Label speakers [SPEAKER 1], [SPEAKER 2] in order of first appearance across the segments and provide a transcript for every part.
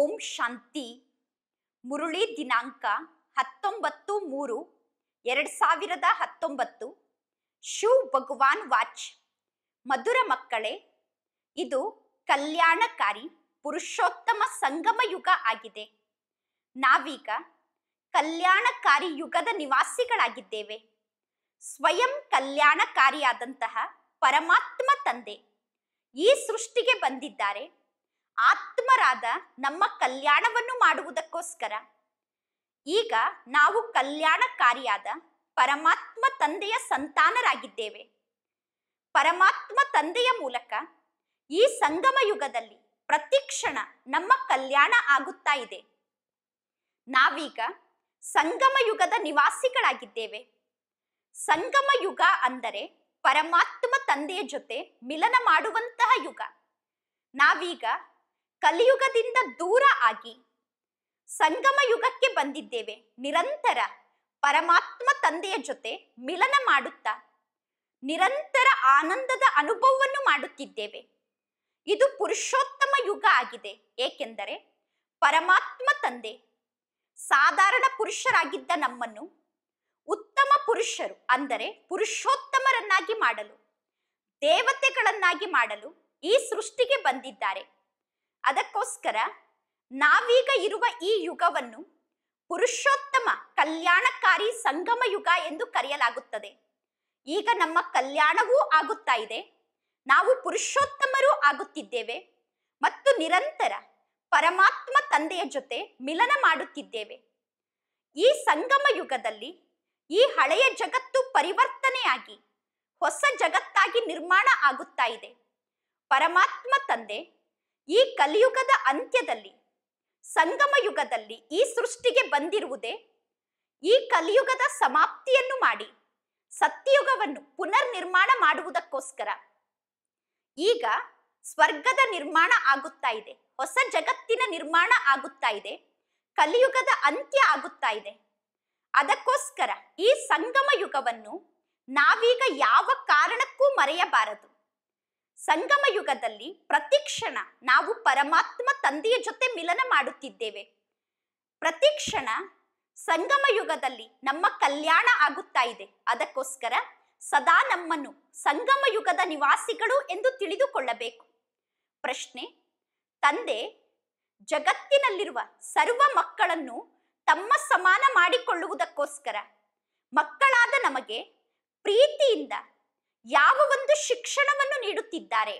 [SPEAKER 1] ಓಂ ಶಾಂತಿ ಮುರುಳಿ ದಿನಾಂಕ ಹತ್ತೊಂಬತ್ತು ಮೂರು ಎರಡು ಸಾವಿರದ ಹತ್ತೊಂಬತ್ತು ಶಿವ್ ಭಗವಾನ್ ವಾಚ್ ಮಧುರ ಮಕ್ಕಳೇ ಇದು ಕಲ್ಯಾಣಕಾರಿ ಪುರುಷೋತ್ತಮ ಸಂಗಮ ಯುಗ ಆಗಿದೆ ನಾವೀಗ ಕಲ್ಯಾಣಕಾರಿ ಯುಗದ ನಿವಾಸಿಗಳಾಗಿದ್ದೇವೆ ಸ್ವಯಂ ಕಲ್ಯಾಣಕಾರಿಯಾದಂತಹ ಪರಮಾತ್ಮ ತಂದೆ ಈ ಸೃಷ್ಟಿಗೆ ಬಂದಿದ್ದಾರೆ ಆತ್ಮರಾದ ನಮ್ಮ ಕಲ್ಯಾಣವನ್ನು ಮಾಡುವುದಕ್ಕೋಸ್ಕರ ಈಗ ನಾವು ಕಲ್ಯಾಣಕಾರಿಯಾದ ಪರಮಾತ್ಮ ತಂದೆಯ ಸಂತಾನರಾಗಿದ್ದೇವೆ ಪರಮಾತ್ಮ ತಂದೆಯ ಮೂಲಕ ಈ ಸಂಗಮ ಯುಗದಲ್ಲಿ ಪ್ರತಿಕ್ಷಣ ನಮ್ಮ ಕಲ್ಯಾಣ ಆಗುತ್ತಾ ಇದೆ ನಾವೀಗ ಸಂಗಮ ಯುಗದ ನಿವಾಸಿಗಳಾಗಿದ್ದೇವೆ ಸಂಗಮ ಯುಗ ಅಂದರೆ ಪರಮಾತ್ಮ ತಂದೆಯ ಜೊತೆ ಮಿಲನ ಮಾಡುವಂತಹ ಯುಗ ನಾವೀಗ ಕಲಿಯುಗದಿಂದ ದೂರ ಆಗಿ ಸಂಗಮ ಯುಗಕ್ಕೆ ಬಂದಿದ್ದೇವೆ ನಿರಂತರ ಪರಮಾತ್ಮ ತಂದೆಯ ಜೊತೆ ಮಿಲನ ಮಾಡುತ್ತಾ ನಿರಂತರ ಆನಂದದ ಅನುಭವವನ್ನು ಮಾಡುತ್ತಿದ್ದೇವೆ ಇದು ಪುರುಷೋತ್ತಮ ಯುಗ ಆಗಿದೆ ಏಕೆಂದರೆ ಪರಮಾತ್ಮ ತಂದೆ ಸಾಧಾರಣ ಪುರುಷರಾಗಿದ್ದ ನಮ್ಮನ್ನು ಉತ್ತಮ ಪುರುಷರು ಅಂದರೆ ಪುರುಷೋತ್ತಮರನ್ನಾಗಿ ಮಾಡಲು ದೇವತೆಗಳನ್ನಾಗಿ ಮಾಡಲು ಈ ಸೃಷ್ಟಿಗೆ ಬಂದಿದ್ದಾರೆ ಅದಕ್ಕೋಸ್ಕರ ನಾವೀಗ ಇರುವ ಈ ಯುಗವನ್ನು ಪುರುಷೋತ್ತಮ ಕಲ್ಯಾಣಕಾರಿ ಸಂಗಮ ಯುಗ ಎಂದು ಕರೆಯಲಾಗುತ್ತದೆ ಈಗ ನಮ್ಮ ಕಲ್ಯಾಣವೂ ಆಗುತ್ತಾ ಇದೆ ನಾವು ಪುರುಷೋತ್ತಮರೂ ಆಗುತ್ತಿದ್ದೇವೆ ಮತ್ತು ನಿರಂತರ ಪರಮಾತ್ಮ ತಂದೆಯ ಜೊತೆ ಮಿಲನ ಮಾಡುತ್ತಿದ್ದೇವೆ ಈ ಸಂಗಮ ಯುಗದಲ್ಲಿ ಈ ಹಳೆಯ ಜಗತ್ತು ಪರಿವರ್ತನೆಯಾಗಿ ಹೊಸ ಜಗತ್ತಾಗಿ ನಿರ್ಮಾಣ ಆಗುತ್ತಾ ಇದೆ ಪರಮಾತ್ಮ ತಂದೆ ಈ ಕಲಿಯುಗದ ಅಂತ್ಯದಲ್ಲಿ ಸಂಗಮ ಯುಗದಲ್ಲಿ ಈ ಸೃಷ್ಟಿಗೆ ಬಂದಿರುವುದೇ ಈ ಕಲಿಯುಗದ ಸಮಾಪ್ತಿಯನ್ನು ಮಾಡಿ ಸತ್ಯಯುಗವನ್ನು ಪುನರ್ ನಿರ್ಮಾಣ ಮಾಡುವುದಕ್ಕೋಸ್ಕರ ಈಗ ಸ್ವರ್ಗದ ನಿರ್ಮಾಣ ಆಗುತ್ತಾ ಇದೆ ಹೊಸ ಜಗತ್ತಿನ ನಿರ್ಮಾಣ ಆಗುತ್ತಾ ಇದೆ ಕಲಿಯುಗದ ಅಂತ್ಯ ಆಗುತ್ತಾ ಇದೆ ಅದಕ್ಕೋಸ್ಕರ ಈ ಸಂಗಮ ಯುಗವನ್ನು ನಾವೀಗ ಯಾವ ಕಾರಣಕ್ಕೂ ಮರೆಯಬಾರದು ಸಂಗಮ ಯುಗದಲ್ಲಿ ಪ್ರತಿಕ್ಷಣ ನಾವು ಪರಮಾತ್ಮ ತಂದೆಯ ಜೊತೆ ಮಿಲನ ಮಾಡುತ್ತಿದ್ದೇವೆ ಪ್ರತಿಕ್ಷಣ ಸಂಗಮ ಯುಗದಲ್ಲಿ ನಮ್ಮ ಕಲ್ಯಾಣ ಆಗುತ್ತಾ ಇದೆ ಅದಕ್ಕೋಸ್ಕರ ಸದಾ ನಮ್ಮನ್ನು ಸಂಗಮ ಯುಗದ ನಿವಾಸಿಗಳು ಎಂದು ತಿಳಿದುಕೊಳ್ಳಬೇಕು ಪ್ರಶ್ನೆ ತಂದೆ ಜಗತ್ತಿನಲ್ಲಿರುವ ಸರ್ವ ಮಕ್ಕಳನ್ನು ತಮ್ಮ ಸಮಾನ ಮಾಡಿಕೊಳ್ಳುವುದಕ್ಕೋಸ್ಕರ ಮಕ್ಕಳಾದ ನಮಗೆ ಪ್ರೀತಿಯಿಂದ ಯಾವ ಒಂದು ಶಿಕ್ಷಣವನ್ನು ನೀಡುತ್ತಿದ್ದಾರೆ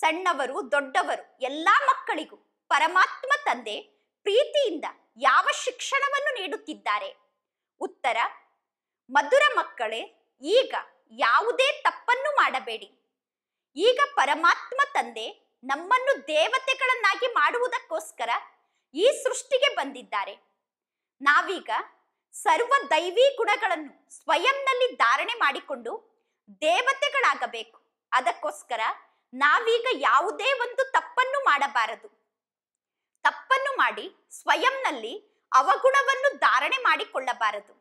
[SPEAKER 1] ಸಣ್ಣವರು ದೊಡ್ಡವರು ಎಲ್ಲ ಮಕ್ಕಳಿಗೂ ಪರಮಾತ್ಮ ತಂದೆ ಪ್ರೀತಿಯಿಂದ ಯಾವ ಶಿಕ್ಷಣವನ್ನು ನೀಡುತ್ತಿದ್ದಾರೆ ಉತ್ತರ ಮಧುರ ಮಕ್ಕಳೇ ಈಗ ಯಾವುದೇ ತಪ್ಪನ್ನು ಮಾಡಬೇಡಿ ಈಗ ಪರಮಾತ್ಮ ತಂದೆ ನಮ್ಮನ್ನು ದೇವತೆಗಳನ್ನಾಗಿ ಮಾಡುವುದಕ್ಕೋಸ್ಕರ ಈ ಸೃಷ್ಟಿಗೆ ಬಂದಿದ್ದಾರೆ ನಾವೀಗ ಸರ್ವ ದೈವಿ ಗುಣಗಳನ್ನು ಸ್ವಯಂನಲ್ಲಿ ಧಾರಣೆ ಮಾಡಿಕೊಂಡು ದೇವತೆಗಳಾಗಬೇಕು ಅದಕ್ಕೋಸ್ಕರ ನಾವೀಗ ಯಾವುದೇ ಒಂದು ತಪ್ಪನ್ನು ಮಾಡಬಾರದು ತಪ್ಪನ್ನು ಮಾಡಿ ಸ್ವಯಂನಲ್ಲಿ ಅವಗುಣವನ್ನು ಧಾರಣೆ ಮಾಡಿಕೊಳ್ಳಬಾರದು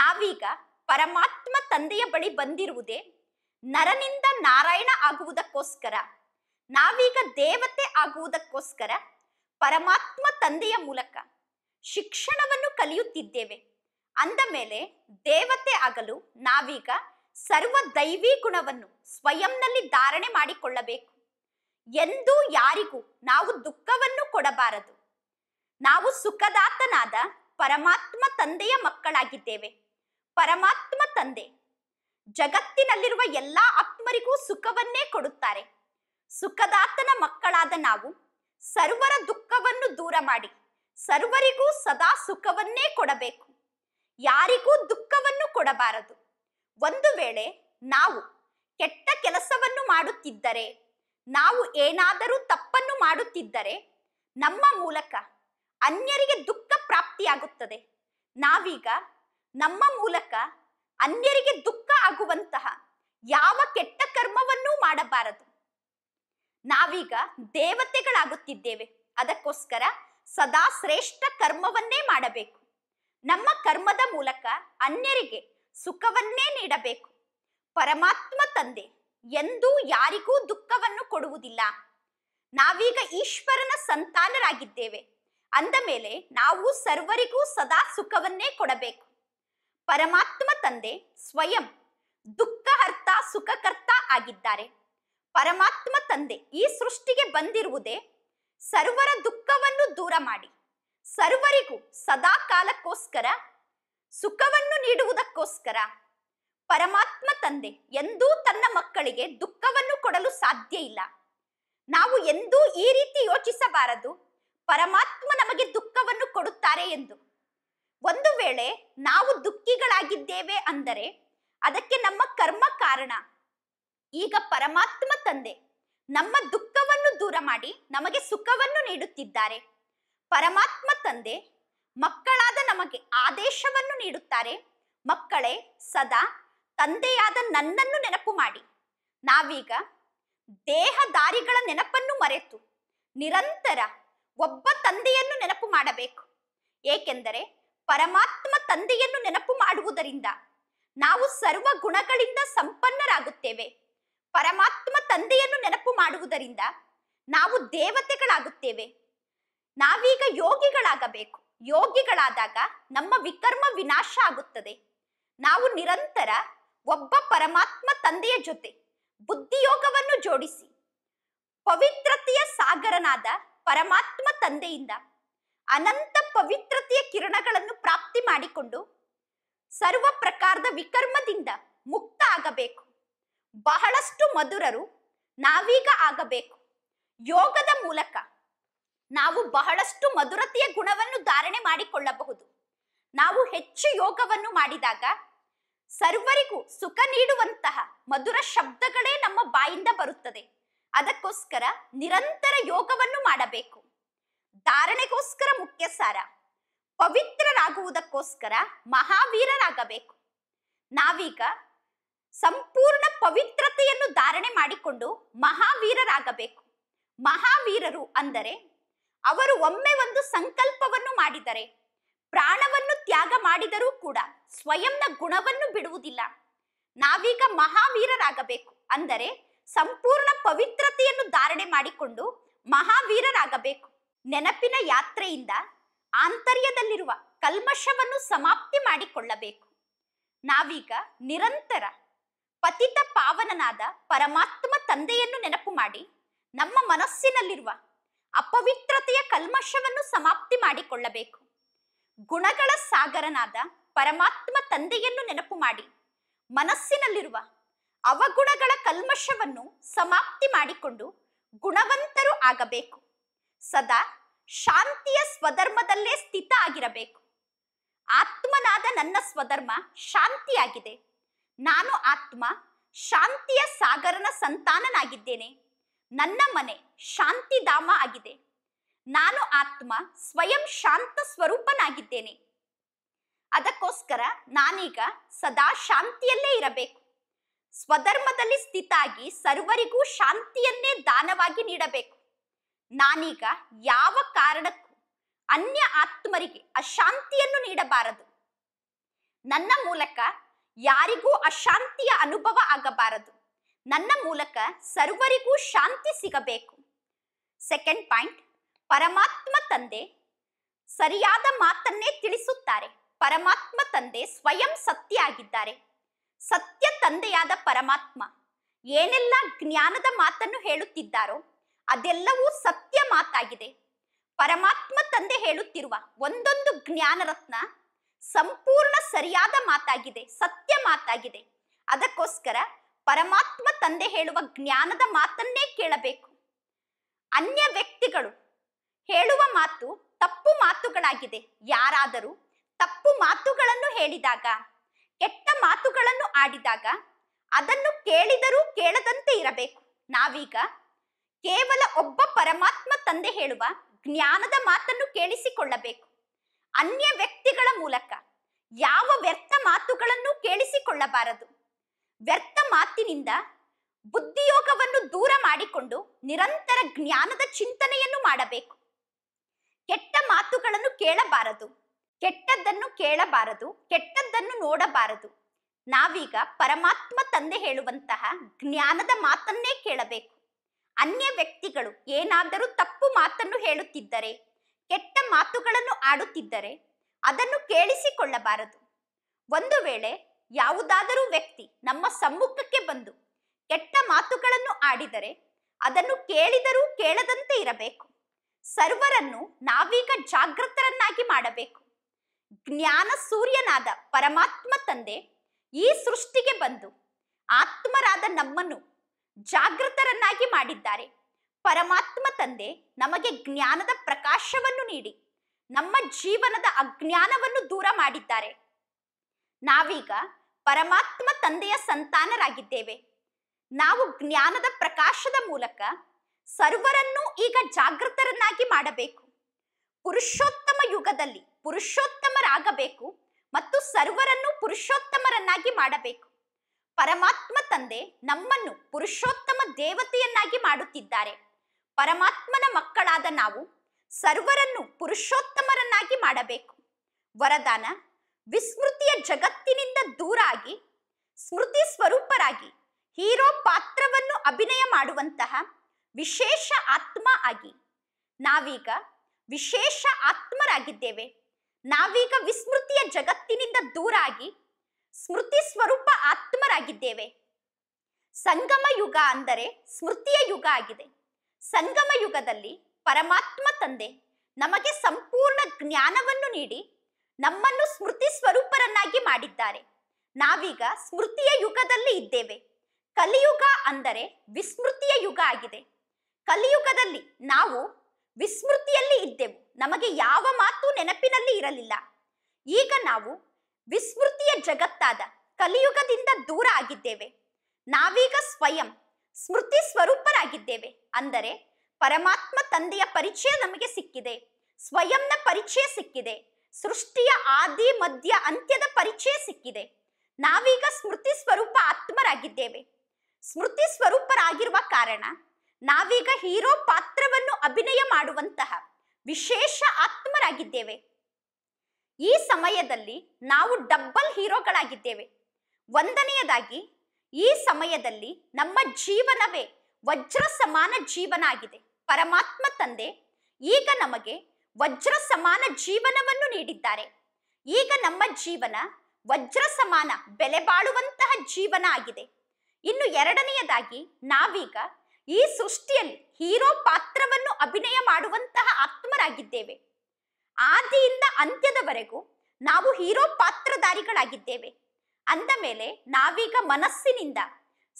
[SPEAKER 1] ನಾವೀಗ ಪರಮಾತ್ಮ ತಂದೆಯ ಬಳಿ ಬಂದಿರುವುದೇ ನರನಿಂದ ನಾರಾಯಣ ಆಗುವುದಕ್ಕೋಸ್ಕರ ನಾವೀಗ ದೇವತೆ ಆಗುವುದಕ್ಕೋಸ್ಕರ ಪರಮಾತ್ಮ ತಂದೆಯ ಮೂಲಕ ಶಿಕ್ಷಣವನ್ನು ಕಲಿಯುತ್ತಿದ್ದೇವೆ ಅಂದ ಮೇಲೆ ದೇವತೆ ಆಗಲು ನಾವೀಗ ಸರ್ವ ದೈವಿ ಗುಣವನ್ನು ಸ್ವಯಂನಲ್ಲಿ ಧಾರಣೆ ಮಾಡಿಕೊಳ್ಳಬೇಕು ಎಂದೂ ಯಾರಿಗೂ ನಾವು ದುಃಖವನ್ನು ಕೊಡಬಾರದು ನಾವು ಸುಖದಾತನಾದ ಪರಮಾತ್ಮ ತಂದೆಯ ಮಕ್ಕಳಾಗಿದ್ದೇವೆ ಪರಮಾತ್ಮ ತಂದೆ ಜಗತ್ತಿನಲ್ಲಿರುವ ಎಲ್ಲಾ ಆತ್ಮರಿಗೂ ಸುಖವನ್ನೇ ಕೊಡುತ್ತಾರೆ ಸುಖದಾತನ ಮಕ್ಕಳಾದ ನಾವು ಸರ್ವರ ದುಃಖವನ್ನು ದೂರ ಮಾಡಿ ಸರ್ವರಿಗೂ ಸದಾ ಸುಖವನ್ನೇ ಕೊಡಬೇಕು ಯಾರಿಗೂ ದುಃಖವನ್ನು ಕೊಡಬಾರದು ಒಂದು ವೇಳೆ ನಾವು ಕೆಟ್ಟ ಕೆಲಸವನ್ನು ಮಾಡುತ್ತಿದ್ದರೆ ನಾವು ಏನಾದರೂ ತಪ್ಪನ್ನು ಮಾಡುತ್ತಿದ್ದರೆ ನಮ್ಮ ಮೂಲಕ ಅನ್ಯರಿಗೆ ದುಃಖ ಪ್ರಾಪ್ತಿಯಾಗುತ್ತದೆ ನಾವೀಗ ನಮ್ಮ ಮೂಲಕ ಅನ್ಯರಿಗೆ ದುಃಖ ಆಗುವಂತಹ ಯಾವ ಕೆಟ್ಟ ಕರ್ಮವನ್ನೂ ಮಾಡಬಾರದು ನಾವೀಗ ದೇವತೆಗಳಾಗುತ್ತಿದ್ದೇವೆ ಅದಕ್ಕೋಸ್ಕರ ಸದಾ ಶ್ರೇಷ್ಠ ಕರ್ಮವನ್ನೇ ಮಾಡಬೇಕು ನಮ್ಮ ಕರ್ಮದ ಮೂಲಕ ಅನ್ಯರಿಗೆ ಸುಖವನ್ನೇ ನೀಡಬೇಕು ಪರಮಾತ್ಮ ತಂದೆ ಎಂದೂ ಯಾರಿಗೂ ದುಃಖವನ್ನು ಕೊಡುವುದಿಲ್ಲ ನಾವೀಗ ಈಶ್ವರನ ಸಂತಾನರಾಗಿದ್ದೇವೆ ಅಂದ ಮೇಲೆ ನಾವು ಸರ್ವರಿಗೂ ಸದಾ ಸುಖವನ್ನೇ ಕೊಡಬೇಕು ಪರಮಾತ್ಮ ತಂದೆ ಸ್ವಯಂ ದುಃಖ ಅರ್ಥ ಸುಖಕರ್ತ ಆಗಿದ್ದಾರೆ ಪರಮಾತ್ಮ ತಂದೆ ಈ ಸೃಷ್ಟಿಗೆ ಬಂದಿರುವುದೇ ಸರ್ವರ ದುಃಖವನ್ನು ದೂರ ಮಾಡಿ ಸರ್ವರಿಗೂ ಸದಾ ಕಾಲಕ್ಕೋಸ್ಕರ ಸುಖವನ್ನು ನೀಡುವುದಕ್ಕೋಸ್ಕರ ಪರಮಾತ್ಮ ತಂದೆ ಎಂದೂ ತನ್ನ ಮಕ್ಕಳಿಗೆ ದುಃಖವನ್ನು ಕೊಡಲು ಸಾಧ್ಯ ಇಲ್ಲ ನಾವು ಎಂದೂ ಈ ರೀತಿ ಯೋಚಿಸಬಾರದು ಪರಮಾತ್ಮ ನಮಗೆ ದುಃಖವನ್ನು ಕೊಡುತ್ತಾರೆ ಎಂದು ಒಂದು ವೇಳೆ ನಾವು ದುಃಖಿಗಳಾಗಿದ್ದೇವೆ ಅಂದರೆ ಅದಕ್ಕೆ ನಮ್ಮ ಕರ್ಮ ಕಾರಣ ಈಗ ಪರಮಾತ್ಮ ತಂದೆ ನಮ್ಮ ದುಃಖವನ್ನು ದೂರ ಮಾಡಿ ನಮಗೆ ಸುಖವನ್ನು ನೀಡುತ್ತಿದ್ದಾರೆ ಪರಮಾತ್ಮ ತಂದೆ ಮಕ್ಕಳಾದ ನಮಗೆ ಆದೇಶವನ್ನು ನೀಡುತ್ತಾರೆ ಮಕ್ಕಳೇ ಸದಾ ತಂದೆಯಾದ ನನ್ನನ್ನು ನೆನಪು ಮಾಡಿ ನಾವೀಗ ದೇಹದಾರಿಗಳ ನೆನಪನ್ನು ಮರೆತು ನಿರಂತರ ಒಬ್ಬ ತಂದೆಯನ್ನು ನೆನಪು ಮಾಡಬೇಕು ಏಕೆಂದರೆ ಪರಮಾತ್ಮ ತಂದೆಯನ್ನು ನೆನಪು ಮಾಡುವುದರಿಂದ ನಾವು ಸರ್ವ ಗುಣಗಳಿಂದ ಸಂಪನ್ನರಾಗುತ್ತೇವೆ ಪರಮಾತ್ಮ ತಂದೆಯನ್ನು ನೆನಪು ಮಾಡುವುದರಿಂದ ನಾವು ದೇವತೆಗಳಾಗುತ್ತೇವೆ ನಾವೀಗ ಯೋಗಿಗಳಾಗಬೇಕು ಯೋಗಿಗಳಾದಾಗ ನಮ್ಮ ವಿಕರ್ಮ ವಿನಾಶ ಆಗುತ್ತದೆ ನಾವು ನಿರಂತರ ಒಬ್ಬ ಪರಮಾತ್ಮ ತಂದೆಯ ಜೊತೆ ಬುದ್ಧಿಯೋಗವನ್ನು ಜೋಡಿಸಿ ಪವಿತ್ರತೆಯ ಸಾಗರನಾದ ಪರಮಾತ್ಮ ತಂದೆಯಿಂದ ಅನಂತ ಪವಿತ್ರತೆಯ ಕಿರಣಗಳನ್ನು ಪ್ರಾಪ್ತಿ ಮಾಡಿಕೊಂಡು ಸರ್ವ ಪ್ರಕಾರದ ವಿಕರ್ಮದಿಂದ ಮುಕ್ತ ಆಗಬೇಕು ಬಹಳಷ್ಟು ಮಧುರರು ನಾವೀಗ ಆಗಬೇಕು ಯೋಗದ ಮೂಲಕ ನಾವು ಬಹಳಷ್ಟು ಮಧುರತೆಯ ಗುಣವನ್ನು ಧಾರಣೆ ಮಾಡಿಕೊಳ್ಳಬಹುದು ನಾವು ಹೆಚ್ಚು ಯೋಗವನ್ನು ಮಾಡಿದಾಗ ಸರ್ವರಿಗೂ ಸುಖ ನೀಡುವಂತಹ ಮಧುರ ಶಬ್ದಗಳೇ ನಮ್ಮ ಬಾಯಿಂದ ಬರುತ್ತದೆ ಅದಕ್ಕೋಸ್ಕರ ನಿರಂತರ ಯೋಗವನ್ನು ಮಾಡಬೇಕು ಧಾರಣೆಗೋಸ್ಕರ ಮುಖ್ಯ ಸಾರ ಪವಿತ್ರರಾಗುವುದಕ್ಕೋಸ್ಕರ ಮಹಾವೀರರಾಗಬೇಕು ನಾವೀಗ ಸಂಪೂರ್ಣ ಪವಿತ್ರತೆಯನ್ನು ಧಾರಣೆ ಮಾಡಿಕೊಂಡು ಮಹಾವೀರರಾಗಬೇಕು ಮಹಾವೀರರು ಅಂದರೆ ಅವರು ಒಮ್ಮೆ ಒಂದು ಸಂಕಲ್ಪವನ್ನು ಮಾಡಿದರೆ ಪ್ರಾಣವನ್ನು ತ್ಯಾಗ ಮಾಡಿದರೂ ಕೂಡ ಸ್ವಯಂನ ಗುಣವನ್ನು ಬಿಡುವುದಿಲ್ಲ ನಾವೀಗ ಮಹಾವೀರರಾಗಬೇಕು ಅಂದರೆ ಸಂಪೂರ್ಣ ಪವಿತ್ರತೆಯನ್ನು ಧಾರಣೆ ಮಾಡಿಕೊಂಡು ಮಹಾವೀರರಾಗಬೇಕು ನೆನಪಿನ ಯಾತ್ರೆಯಿಂದ ಆಂತರ್ಯದಲ್ಲಿರುವ ಕಲ್ಮಶವನ್ನು ಸಮಾಪ್ತಿ ಮಾಡಿಕೊಳ್ಳಬೇಕು ನಾವೀಗ ನಿರಂತರ ಪತಿತ ಪಾವನನಾದ ಪರಮಾತ್ಮ ತಂದೆಯನ್ನು ನೆನಪು ಮಾಡಿ ನಮ್ಮ ಮನಸ್ಸಿನಲ್ಲಿರುವ ಅಪವಿತ್ರತೆಯ ಕಲ್ಮಶವನ್ನು ಸಮಾಪ್ತಿ ಮಾಡಿಕೊಳ್ಳಬೇಕು ಗುಣಗಳ ಸಾಗರನಾದ ಪರಮಾತ್ಮ ತಂದೆಯನ್ನು ನೆನಪು ಮಾಡಿ ಮನಸ್ಸಿನಲ್ಲಿರುವ ಅವಗುಣಗಳ ಕಲ್ಮಶವನ್ನು ಸಮಾಪ್ತಿ ಮಾಡಿಕೊಂಡು ಗುಣವಂತರು ಆಗಬೇಕು ಸದಾ ಶಾಂತಿಯ ಸ್ವಧರ್ಮದಲ್ಲೇ ಸ್ಥಿತ ಆಗಿರಬೇಕು ಆತ್ಮನಾದ ನನ್ನ ಸ್ವಧರ್ಮ ಶಾಂತಿಯಾಗಿದೆ ನಾನು ಆತ್ಮ ಶಾಂತಿಯ ಸಾಗರನ ಸಂತಾನನಾಗಿದ್ದೇನೆ ನನ್ನ ಮನೆ ಶಾಂತಿಧಾಮ ಆಗಿದೆ ನಾನು ಆತ್ಮ ಸ್ವಯಂ ಶಾಂತ ಸ್ವರೂಪನಾಗಿದ್ದೇನೆ ಅದಕ್ಕೋಸ್ಕರ ನಾನೀಗ ಸದಾ ಶಾಂತಿಯಲ್ಲೇ ಇರಬೇಕು ಸ್ವಧರ್ಮದಲ್ಲಿ ಸ್ಥಿತಾಗಿ ಸರ್ವರಿಗೂ ಶಾಂತಿಯನ್ನೇ ದಾನವಾಗಿ ನೀಡಬೇಕು ನಾನೀಗ ಯಾವ ಕಾರಣಕ್ಕೂ ಅನ್ಯ ಆತ್ಮರಿಗೆ ಅಶಾಂತಿಯನ್ನು ನೀಡಬಾರದು ನನ್ನ ಮೂಲಕ ಯಾರಿಗೂ ಅಶಾಂತಿಯ ಅನುಭವ ಆಗಬಾರದು ನನ್ನ ಮೂಲಕ ಸರ್ವರಿಗೂ ಶಾಂತಿ ಸಿಗಬೇಕು ಸೆಕೆಂಡ್ ಪಾಯಿಂಟ್ ಪರಮಾತ್ಮ ತಂದೆ ಸರಿಯಾದ ಮಾತನ್ನೇ ತಿಳಿಸುತ್ತಾರೆ ಪರಮಾತ್ಮ ತಂದೆ ಸ್ವಯಂ ಸತ್ಯ ಆಗಿದ್ದಾರೆ ಸತ್ಯ ತಂದೆಯಾದ ಪರಮಾತ್ಮ ಏನೆಲ್ಲ ಜ್ಞಾನದ ಮಾತನ್ನು ಹೇಳುತ್ತಿದ್ದಾರೋ ಅದೆಲ್ಲವೂ ಸತ್ಯ ಮಾತಾಗಿದೆ ಪರಮಾತ್ಮ ತಂದೆ ಹೇಳುತ್ತಿರುವ ಒಂದೊಂದು ಜ್ಞಾನರತ್ನ ಸಂಪೂರ್ಣ ಸರಿಯಾದ ಮಾತಾಗಿದೆ ಸತ್ಯ ಮಾತಾಗಿದೆ ಅದಕ್ಕೋಸ್ಕರ ಪರಮಾತ್ಮ ತಂದೆ ಹೇಳುವ ಜ್ಞಾನದ ಮಾತನ್ನೇ ಕೇಳಬೇಕು ಅನ್ಯ ವ್ಯಕ್ತಿಗಳು ಹೇಳುವ ಮಾತು ತಪ್ಪು ಮಾತುಗಳಾಗಿದೆ ಯಾರಾದರೂ ತಪ್ಪು ಮಾತುಗಳನ್ನು ಹೇಳಿದಾಗ ಕೆಟ್ಟ ಮಾತುಗಳನ್ನು ಆಡಿದಾಗ ಅದನ್ನು ಕೇಳಿದರೂ ಕೇಳದಂತೆ ಇರಬೇಕು ನಾವೀಗ ಕೇವಲ ಒಬ್ಬ ಪರಮಾತ್ಮ ತಂದೆ ಹೇಳುವ ಜ್ಞಾನದ ಮಾತನ್ನು ಕೇಳಿಸಿಕೊಳ್ಳಬೇಕು ಅನ್ಯ ವ್ಯಕ್ತಿಗಳ ಮೂಲಕ ಯಾವ ವ್ಯರ್ಥ ಮಾತುಗಳನ್ನು ಕೇಳಿಸಿಕೊಳ್ಳಬಾರದು ವ್ಯರ್ಥ ಮಾತಿನಿಂದ ಬುದ್ಧಿಯೋಗವನ್ನು ದೂರ ಮಾಡಿಕೊಂಡು ನಿರಂತರ ಜ್ಞಾನದ ಚಿಂತನೆಯನ್ನು ಮಾಡಬೇಕು ಕೆಟ್ಟ ಮಾತುಗಳನ್ನು ಕೇಳಬಾರದು ಕೆಟ್ಟದ್ದನ್ನು ಕೇಳಬಾರದು ಕೆಟ್ಟದ್ದನ್ನು ನೋಡಬಾರದು ನಾವೀಗ ಪರಮಾತ್ಮ ತಂದೆ ಹೇಳುವಂತಹ ಜ್ಞಾನದ ಮಾತನ್ನೇ ಕೇಳಬೇಕು ಅನ್ಯ ವ್ಯಕ್ತಿಗಳು ಏನಾದರೂ ತಪ್ಪು ಮಾತನ್ನು ಹೇಳುತ್ತಿದ್ದರೆ ಕೆಟ್ಟ ಮಾತುಗಳನ್ನು ಆಡುತ್ತಿದ್ದರೆ ಅದನ್ನು ಕೇಳಿಸಿಕೊಳ್ಳಬಾರದು ಒಂದು ವೇಳೆ ಯಾವುದಾದರೂ ವ್ಯಕ್ತಿ ನಮ್ಮ ಸಮ್ಮುಖಕ್ಕೆ ಬಂದು ಕೆಟ್ಟ ಮಾತುಗಳನ್ನು ಆಡಿದರೆ ಅದನ್ನು ಕೇಳಿದರೂ ಕೇಳದಂತೆ ಇರಬೇಕು ಸರ್ವರನ್ನು ನಾವೀಗ ಜಾಗೃತರನ್ನಾಗಿ ಮಾಡಬೇಕು ಜ್ಞಾನ ಸೂರ್ಯನಾದ ಪರಮಾತ್ಮ ತಂದೆ ಈ ಸೃಷ್ಟಿಗೆ ಬಂದು ಆತ್ಮರಾದ ನಮ್ಮನ್ನು ಜಾಗೃತರನ್ನಾಗಿ ಮಾಡಿದ್ದಾರೆ ಪರಮಾತ್ಮ ತಂದೆ ನಮಗೆ ಜ್ಞಾನದ ಪ್ರಕಾಶವನ್ನು ನೀಡಿ ನಮ್ಮ ಜೀವನದ ಅಜ್ಞಾನವನ್ನು ದೂರ ಮಾಡಿದ್ದಾರೆ ನಾವೀಗ ಪರಮಾತ್ಮ ತಂದೆಯ ಸಂತಾನರಾಗಿದ್ದೇವೆ ನಾವು ಜ್ಞಾನದ ಪ್ರಕಾಶದ ಮೂಲಕ ಸರ್ವರನ್ನು ಈಗ ಜಾಗೃತರನ್ನಾಗಿ ಮಾಡಬೇಕು ಪುರುಷೋತ್ತಮ ಯುಗದಲ್ಲಿ ಪುರುಷೋತ್ತಮರಾಗಬೇಕು ಮತ್ತು ಸರ್ವರನ್ನು ಪುರುಷೋತ್ತಮರನ್ನಾಗಿ ಮಾಡಬೇಕು ಪರಮಾತ್ಮ ತಂದೆ ನಮ್ಮನ್ನು ಪುರುಷೋತ್ತಮ ದೇವತೆಯನ್ನಾಗಿ ಮಾಡುತ್ತಿದ್ದಾರೆ ಪರಮಾತ್ಮನ ಮಕ್ಕಳಾದ ನಾವು ಸರ್ವರನ್ನು ಪುರುಷೋತ್ತಮರನ್ನಾಗಿ ಮಾಡಬೇಕು ವರದಾನ ವಿಸ್ಮೃತಿಯ ಜಗತ್ತಿನಿಂದ ದೂರಾಗಿ ಸ್ಮೃತಿ ಸ್ವರೂಪರಾಗಿ ಹೀರೋ ಪಾತ್ರವನ್ನು ಅಭಿನಯ ಮಾಡುವಂತಹ ವಿಶೇಷ ಆತ್ಮ ಆಗಿ ನಾವೀಗ ವಿಶೇಷ ಆತ್ಮರಾಗಿದ್ದೇವೆ ನಾವೀಗ ವಿಸ್ಮೃತಿಯ ಜಗತ್ತಿನಿಂದ ದೂರಾಗಿ ಸ್ಮೃತಿ ಸ್ವರೂಪ ಆತ್ಮರಾಗಿದ್ದೇವೆ ಸಂಗಮ ಯುಗ ಅಂದರೆ ಸ್ಮೃತಿಯ ಯುಗ ಆಗಿದೆ ಸಂಗಮ ಯುಗದಲ್ಲಿ ಪರಮಾತ್ಮ ತಂದೆ ನಮಗೆ ಸಂಪೂರ್ಣ ಜ್ಞಾನವನ್ನು ನೀಡಿ ನಮ್ಮನ್ನು ಸ್ಮೃತಿ ಸ್ವರೂಪರನ್ನಾಗಿ ಮಾಡಿದ್ದಾರೆ ನಾವೀಗ ಸ್ಮೃತಿಯ ಯುಗದಲ್ಲಿ ಇದ್ದೇವೆ ಕಲಿಯುಗ ಅಂದರೆ ವಿಸ್ಮೃತಿಯ ಯುಗ ಆಗಿದೆ ಕಲಿಯುಗದಲ್ಲಿ ನಾವು ವಿಸ್ಮೃತಿಯಲ್ಲಿ ಇದ್ದೆವು ನಮಗೆ ಯಾವ ಮಾತು ನೆನಪಿನಲ್ಲಿ ಇರಲಿಲ್ಲ ಈಗ ನಾವು ವಿಸ್ಮೃತಿಯ ಜಗತ್ತಾದ ಕಲಿಯುಗದಿಂದ ದೂರ ಆಗಿದ್ದೇವೆ ನಾವೀಗ ಸ್ವಯಂ ಸ್ಮೃತಿ ಸ್ವರೂಪರಾಗಿದ್ದೇವೆ ಅಂದರೆ ಪರಮಾತ್ಮ ತಂದೆಯ ಪರಿಚಯ ನಮಗೆ ಸಿಕ್ಕಿದೆ ಸ್ವಯಂನ ಪರಿಚಯ ಸಿಕ್ಕಿದೆ ಸೃಷ್ಟಿಯ ಆದಿ ಮಧ್ಯ ಅಂತ್ಯದ ಪರಿಚಯ ಸಿಕ್ಕಿದೆ ನಾವೀಗ ಸ್ಮೃತಿ ಸ್ವರೂಪ ಆತ್ಮರಾಗಿದ್ದೇವೆ ಸ್ಮೃತಿ ಸ್ವರೂಪರಾಗಿರುವ ಕಾರಣ ನಾವೀಗ ಹೀರೋ ಪಾತ್ರವನ್ನು ಅಭಿನಯ ಮಾಡುವಂತಹ ವಿಶೇಷ ಆತ್ಮರಾಗಿದ್ದೇವೆ ಈ ಸಮಯದಲ್ಲಿ ನಾವು ಡಬ್ಬಲ್ ಹೀರೋಗಳಾಗಿದ್ದೇವೆ ಒಂದನೆಯದಾಗಿ ಈ ಸಮಯದಲ್ಲಿ ನಮ್ಮ ಜೀವನವೇ ವಜ್ರ ಸಮಾನ ಜೀವನ ಆಗಿದೆ ಪರಮಾತ್ಮ ತಂದೆ ಈಗ ನಮಗೆ ವಜ್ರ ಸಮಾನ ಜೀವನವನ್ನು ನೀಡಿದ್ದಾರೆ ಈಗ ನಮ್ಮ ಜೀವನ ವಜ್ರ ಸಮಾನ ಬೆಲೆ ಬಾಳುವಂತಹ ಜೀವನ ಆಗಿದೆ ಇನ್ನು ಎರಡನೆಯದಾಗಿ ನಾವೀಗ ಈ ಸೃಷ್ಟಿಯಲ್ಲಿ ಹೀರೋ ಪಾತ್ರವನ್ನು ಅಭಿನಯ ಮಾಡುವಂತಹ ಆತ್ಮರಾಗಿದ್ದೇವೆ ಆದಿಯಿಂದ ಅಂತ್ಯದವರೆಗೂ ನಾವು ಹೀರೋ ಪಾತ್ರಧಾರಿಗಳಾಗಿದ್ದೇವೆ ಅಂದ ಮೇಲೆ ನಾವೀಗ ಮನಸ್ಸಿನಿಂದ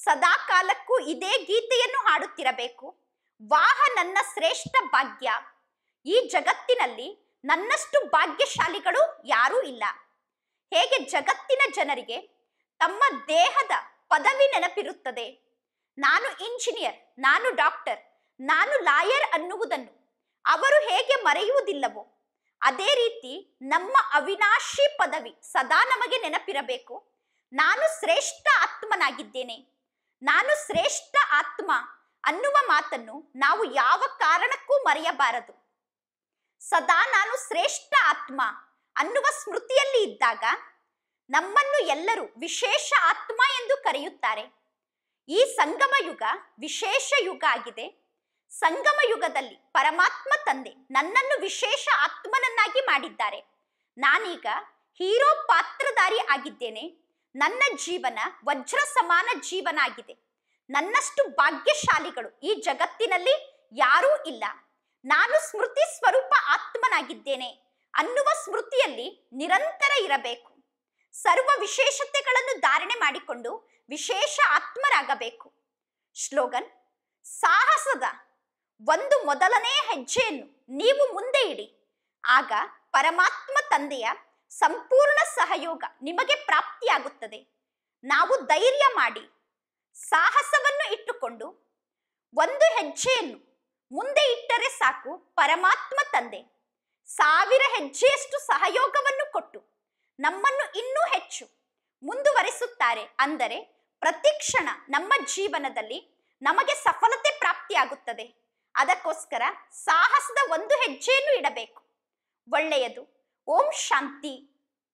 [SPEAKER 1] ಸದಾ ಕಾಲಕ್ಕೂ ಇದೇ ಗೀತೆಯನ್ನು ಹಾಡುತ್ತಿರಬೇಕು ವಾಹ ನನ್ನ ಶ್ರೇಷ್ಠ ಭಾಗ್ಯ ಈ ಜಗತ್ತಿನಲ್ಲಿ ನನ್ನಷ್ಟು ಭಾಗ್ಯಶಾಲಿಗಳು ಯಾರೂ ಇಲ್ಲ ಹೇಗೆ ಜಗತ್ತಿನ ಜನರಿಗೆ ತಮ್ಮ ದೇಹದ ಪದವಿ ನೆನಪಿರುತ್ತದೆ ನಾನು ಇಂಜಿನಿಯರ್ ನಾನು ಡಾಕ್ಟರ್ ನಾನು ಲಾಯರ್ ಅನ್ನುವುದನ್ನು ಅವರು ಹೇಗೆ ಮರೆಯುವುದಿಲ್ಲವೋ ಅದೇ ರೀತಿ ನಮ್ಮ ಅವಿನಾಶಿ ಪದವಿ ಸದಾ ನಮಗೆ ನೆನಪಿರಬೇಕು ನಾನು ಶ್ರೇಷ್ಠ ಆತ್ಮನಾಗಿದ್ದೇನೆ ನಾನು ಶ್ರೇಷ್ಠ ಆತ್ಮ ಅನ್ನುವ ಮಾತನ್ನು ನಾವು ಯಾವ ಕಾರಣಕ್ಕೂ ಮರೆಯಬಾರದು ಸದಾ ನಾನು ಶ್ರೇಷ್ಠ ಆತ್ಮ ಅನ್ನುವ ಸ್ಮೃತಿಯಲ್ಲಿ ಇದ್ದಾಗ ನಮ್ಮನ್ನು ಎಲ್ಲರೂ ವಿಶೇಷ ಆತ್ಮ ಎಂದು ಕರೆಯುತ್ತಾರೆ ಈ ಸಂಗಮ ಯುಗ ವಿಶೇಷ ಯುಗ ಆಗಿದೆ ಸಂಗಮ ಯುಗದಲ್ಲಿ ಪರಮಾತ್ಮ ತಂದೆ ನನ್ನನ್ನು ವಿಶೇಷ ಆತ್ಮನನ್ನಾಗಿ ಮಾಡಿದ್ದಾರೆ ನಾನೀಗ ಹೀರೋ ಪಾತ್ರಧಾರಿ ಆಗಿದ್ದೇನೆ ನನ್ನ ಜೀವನ ವಜ್ರ ಸಮಾನ ಜೀವನ ಆಗಿದೆ ನನ್ನಷ್ಟು ಭಾಗ್ಯಶಾಲಿಗಳು ಈ ಜಗತ್ತಿನಲ್ಲಿ ಯಾರೂ ಇಲ್ಲ ನಾನು ಸ್ಮೃತಿ ಸ್ವರೂಪ ಆತ್ಮನಾಗಿದ್ದೇನೆ ಅನ್ನುವ ಸ್ಮೃತಿಯಲ್ಲಿ ನಿರಂತರ ಇರಬೇಕು ಸರ್ವ ವಿಶೇಷತೆಗಳನ್ನು ಧಾರಣೆ ಮಾಡಿಕೊಂಡು ವಿಶೇಷ ಆತ್ಮರಾಗಬೇಕು ಶ್ಲೋಗನ್ ಸಾಹಸದ ಒಂದು ಮೊದಲನೇ ಹೆಜ್ಜೆಯನ್ನು ನೀವು ಮುಂದೆ ಇಡಿ ಆಗ ಪರಮಾತ್ಮ ತಂದೆಯ ಸಂಪೂರ್ಣ ಸಹಯೋಗ ನಿಮಗೆ ಪ್ರಾಪ್ತಿಯಾಗುತ್ತದೆ ನಾವು ಧೈರ್ಯ ಮಾಡಿ ಸಾಹಸವನ್ನು ಇಟ್ಟುಕೊಂಡು ಒಂದು ಹೆಜ್ಜೆಯನ್ನು ಮುಂದೆ ಇಟ್ಟರೆ ಸಾಕು ಪರಮಾತ್ಮ ತಂದೆ ಸಾವಿರ ಹೆಜ್ಜೆಯಷ್ಟು ಸಹಯೋಗವನ್ನು ಕೊಟ್ಟು ನಮ್ಮನ್ನು ಇನ್ನೂ ಹೆಚ್ಚು ಮುಂದುವರಿಸುತ್ತಾರೆ ಅಂದರೆ ಪ್ರತಿಕ್ಷಣ ನಮ್ಮ ಜೀವನದಲ್ಲಿ ನಮಗೆ ಸಫಲತೆ ಪ್ರಾಪ್ತಿಯಾಗುತ್ತದೆ ಅದಕ್ಕೋಸ್ಕರ ಸಾಹಸದ ಒಂದು ಹೆಜ್ಜೆಯನ್ನು ಇಡಬೇಕು ಒಳ್ಳೆಯದು ಓಂ ಶಾಂತಿ